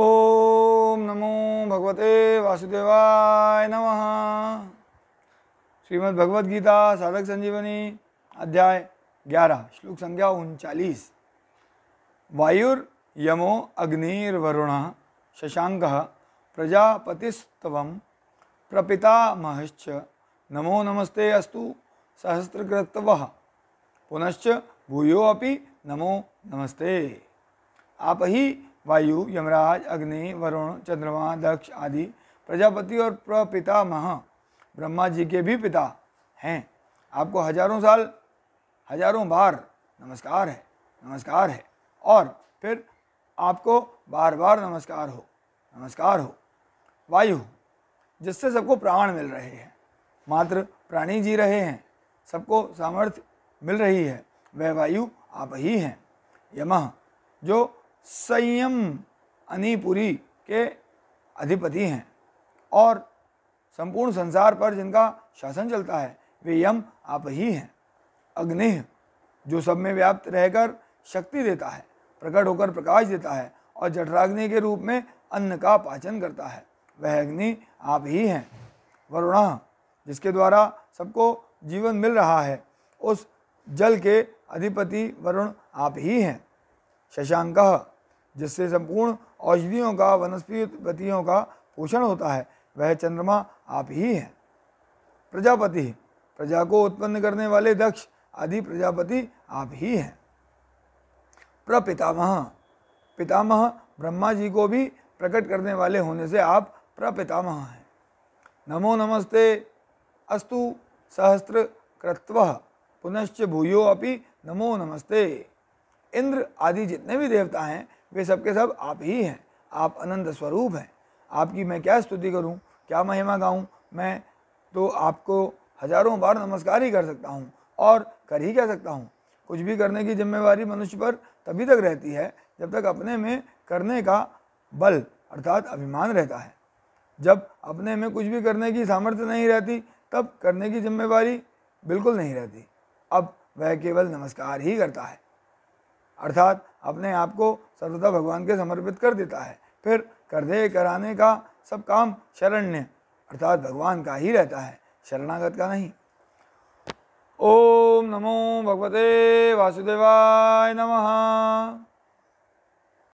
ओम नमो भगवते वासुदेवाय नमः श्रीमद् भगवद गीता साधक संजीवनी अध्याय 11 श्लोक संख्या उनचालीस वायुर यमो अग्निर्वरुण शशांक प्रजापतिस्तव प्रपितामहश्च नमो नमस्ते अस्तु सहस्रकृतव पुनश्च भूयो अपि नमो नमस्ते आप ही वायु यमराज अग्नि वरुण चंद्रमा दक्ष आदि प्रजापति और प्रपिता महा ब्रह्मा जी के भी पिता हैं आपको हजारों साल हजारों बार नमस्कार है नमस्कार है और फिर आपको बार बार नमस्कार हो नमस्कार हो वायु जिससे सबको प्राण मिल रहे हैं मात्र प्राणी जी रहे हैं सबको सामर्थ्य मिल रही है वह वायु आप ही हैं यमह जो संयम अनीपुरी के अधिपति हैं और संपूर्ण संसार पर जिनका शासन चलता है वे यम आप ही हैं अग्नि जो सब में व्याप्त रहकर शक्ति देता है प्रकट होकर प्रकाश देता है और जठराग्नि के रूप में अन्न का पाचन करता है वह अग्नि आप ही हैं वरुणा जिसके द्वारा सबको जीवन मिल रहा है उस जल के अधिपति वरुण आप ही हैं शशांक जिससे संपूर्ण औषधियों का वनस्पतियों का पोषण होता है वह चंद्रमा आप ही हैं प्रजापति प्रजा को उत्पन्न करने वाले दक्ष आदि प्रजापति आप ही हैं प्रपितामह पितामह ब्रह्मा जी को भी प्रकट करने वाले होने से आप प्रपितामह हैं नमो नमस्ते अस्तु सहस्त्र कृत्व पुनश्च भूयो अपि नमो नमस्ते इंद्र आदि जितने भी देवता हैं वे सब के सब आप ही हैं आप अनंत स्वरूप हैं आपकी मैं क्या स्तुति करूं क्या महिमा गाऊं मैं तो आपको हजारों बार नमस्कार ही कर सकता हूं और कर ही कह सकता हूं कुछ भी करने की जिम्मेवारी मनुष्य पर तभी तक रहती है जब तक अपने में करने का बल अर्थात अभिमान रहता है जब अपने में कुछ भी करने की सामर्थ्य नहीं रहती तब करने की जिम्मेवारी बिल्कुल नहीं रहती अब वह केवल नमस्कार ही करता है अर्थात अपने आप को सर्वदा भगवान के समर्पित कर देता है फिर कर दे कराने का सब काम शरण्य अर्थात भगवान का ही रहता है शरणागत का नहीं ओम नमो भगवते वासुदेवा